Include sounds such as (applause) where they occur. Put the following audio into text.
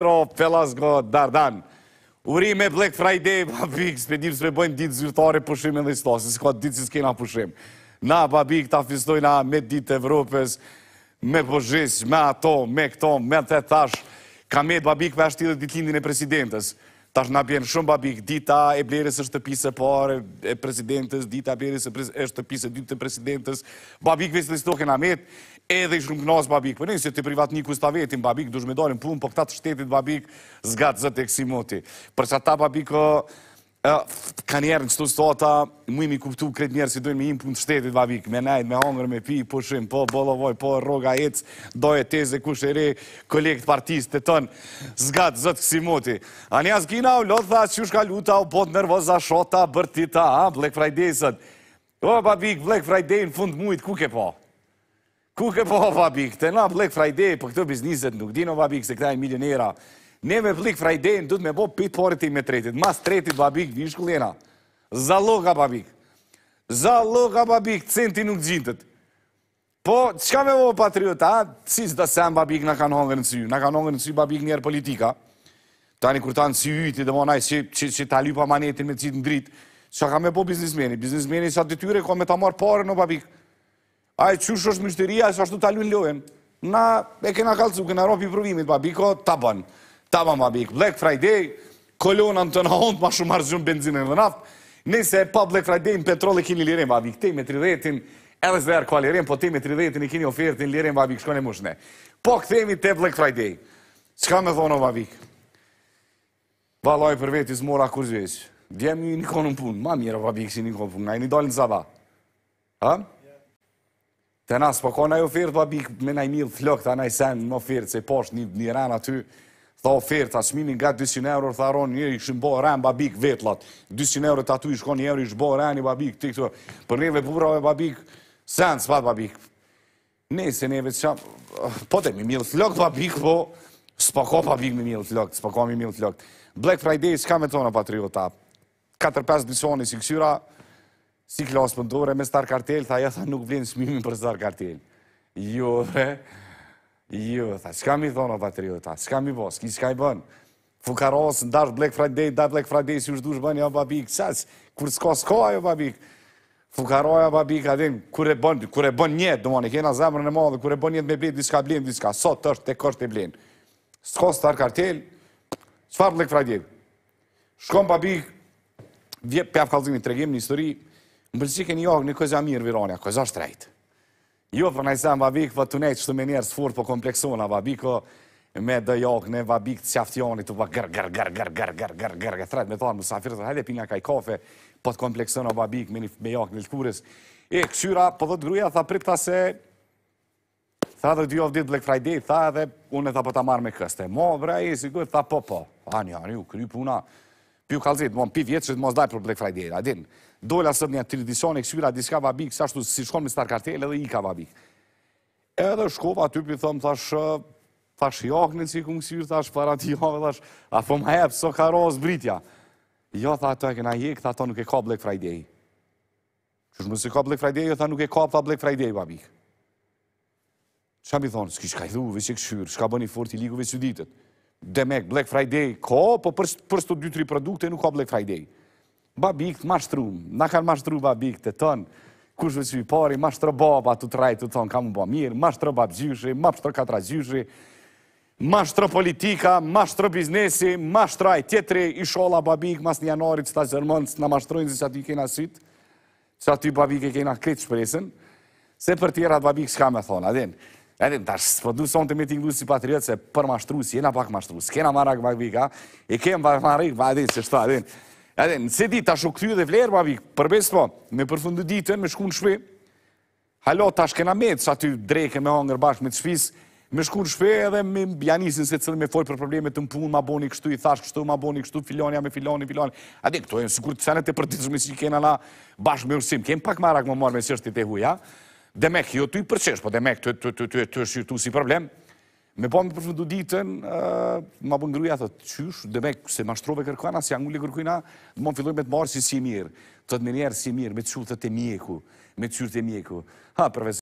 Petro, Felas, Go, Dardan. Uri me Black Friday, (laughs) babik, s'pe dim s'pe bojmë ditë zyrtare pushim e listo, se s'ka ditë si s'kena pushim. Na, babik, ta fistojna me ditë Evropës, me bëzhis, me ato, me këto, me të të tash, ka me të babik me ashtilë ditë lindin e presidentës. Tash na bjenë shumë, babik, dita e bleres e shtëpisë po, e e presidentës, dita e bleres e shtëpisë e dytë e presidentës, babik, vesë listo, me edhe i shrumpnos babik. Për po nëjë se të privat një kustavetin babik, dush me dorin pun, po këtatë shtetit babik zgatë zëtë e kësi moti. Përsa ta babiko, ka njerë në qëtu sota, mu imi kuptu kretë njerë si dojnë me imë pun të shtetit babik, me najt, me hongër, me pi, pushim, po, bolovoj, po, po roga ec, doje teze, kush e re, kolekt partist të tënë, zgatë zëtë kësi moti. A një asgina u lotha, që shka luta, u bot nervoza, shota, bërtita, ha, Black Friday-sët. po? O, babik, Black Friday në fund mujtë, ku ke po? Ku ke po, Babik, te na Black Friday, për po këto bizniset nuk dino, papi, se këta e milionera. Ne me Black Friday në du të me po pitë porë me tretit. Mas tretit, papi, këtë një shkullena. Zaloka, Babik. Zaloka, papi, këtë cënë nuk gjintët. Po, qka me po, patriota, si zda se më papi, kanë hongë në cëju. Në kanë hongë në cëju, papi, njerë politika. Tani kur ta në cëju i ti dhe monaj, që ta lypa manetin me cëjtë në dritë. Qa ka me po biznismeni? Biznismeni sa të tyre, me ta marë pare në papikë. A e qush është mështëria, e së ashtu talun lojen. Na e kena kalcu, kena ropi provimit, babiko, taban. Taban, babik. Black Friday, kolonën të në hond, ma shumë arzion benzinën dhe naft. Nese, pa Black Friday, në petrole kini liren, babik. Te me 30-in, edhe zve arko a po te me 30-in i kini ofertin liren, babik, shkone mushne. Po, këthemi te Black Friday. Ska me thono, babik? Valoj për veti, zmora kur zveq. Djemi një konë në punë. Ma mjera, babik, si një konë në punë. i një zada. Ha? Të na s'po ka na ju firë, të me na i milë flëk, të na i sen më firë, se poshtë një një aty, tha o firë, nga 200 eurë, tha aronë një i shënë bërë rënë, babik vetlat, 200 eurë aty atu i shkonë një i shënë bërë rënë, babik të këtu, për neve burave, babik, sen, s'pat, babik. Ne, se neve që... po të mi milë flëk, babik, po, s'po ka babik mi milë flëk, s'po ka mi milë flëk. Black Friday, s'ka me tonë, patriota, 4-5 disoni, si kësyra, Si klasë pëndore me star kartel, tha ja tha nuk vlinë shmimin për star kartel. Jo, dhe, jo, tha, shka mi thonë o të atëri, tha, shka mi bo, s'ki shka i bënë. Fukaros, ndarë Black Friday, darë Black Friday, si u shdush bënë, jo babik, qësë, kur s'ka s'ka, ajo babik. Fukaroja babik, adin, kur e bënë, kur e bënë njetë, do mëni, kena zemrën e madhë, kur e bënë njetë me blinë, diska blinë, diska, sot është, te kërsh të blinë. S'ka star kartel, qëfar Black Friday? Shkom babik, pjaf kalëzimi, tregim një histori, më përqikë një ogë një këzja mirë vironja, këzja është rejtë. Jo, për në i zemë vabikë, për të nejtë qëtë me njerë së furë, për po kompleksona vabikë, me dë jokë, ne vabikë të qaftionit, të për gërë, gërë, gërë, gërë, gërë, gërë, gërë, gërë, gërë, gërë, me thonë, musafirë, të hajde pina kaj kafe, për po të kompleksona vabikë me jokë në lëkurës. E, këshyra, për po dhëtë gruja, tha pripta se, tha dhe of ditë Black Friday, tha dhe, unë e tha ta marë me këste. Mo, vrej, sigur, tha po, po, Ani, ani, kry puna, Piu kalzit, mon, pi vjetë që të mos dalë për Black Friday, adin. Dojla sëtë një tradicion e kësyra, diska vabik, sa shtu si shkon me star kartel edhe i ka vabik. Edhe shkova aty për thëmë, thash, thash jok në që i kumë kësyrë, thash, para ti jok, thash, a po ma ebë, so ka rozë britja. Jo, tha, ato e këna jek, tha, ato nuk e ka Black Friday. Qështë se ka Black Friday, jo, tha, nuk e ka për Black Friday, vabik. Qa mi thonë, s'ki shkajdu, veç e kësyrë, shka bëni fort i ligu, veç ditët. Demek, Black Friday, ko, po për së të 2-3 produkte nuk ka Black Friday. Babik mashtru, na kanë mashtru babik të tonë, kush që i pari, mashtru baba të traj të tonë, ka më bëa mirë, mashtru babë gjyshë, mashtru katra gjyshe, mashtru politika, mashtru biznesi, mashtru ajtë tjetëri, i shola babik, mas një janarit që ta zërmëndës, na mashtrojnë zë që aty kena sytë, që aty babik e kena kretë shpresën, se për tjera të babik s'ka me thonë, adhenë. Edhe, tash, së përdu sonë të me t'inglu si patriot, se për mashtru, si jena pak mashtru, s'kena marak bakbika, e kem pak marik, ba edhe, se shto, edhe, edhe, në se dit, tash u këthy dhe vlerë, ba vik, përbes po, me përfundu ditën, me shku shpe, halo, tash kena me, të sa ty dreke me hongër bashkë, me të shpis, me shku shpe, edhe me janisin se cëllë me foj për probleme të mpun, ma boni kështu i thash, kështu, ma boni kështu, filoni, me filoni, filoni, edhe, këto e në sigur të senet e përdizme si kena la bashkë me ursim, kem pak marak më marrë me sështë i te huja, Demek, jo kjo të i përqesh, po dhe të të të tu si problem, me po më përfëndu ditën, më po ngruja të të qysh, demek, se ma shtrove kërkana, si angulli kërkujna, më më filloj me të marë si si mirë, të të si mirë, me të qurë të të mjeku, me të qurë të mjeku. Ha, përve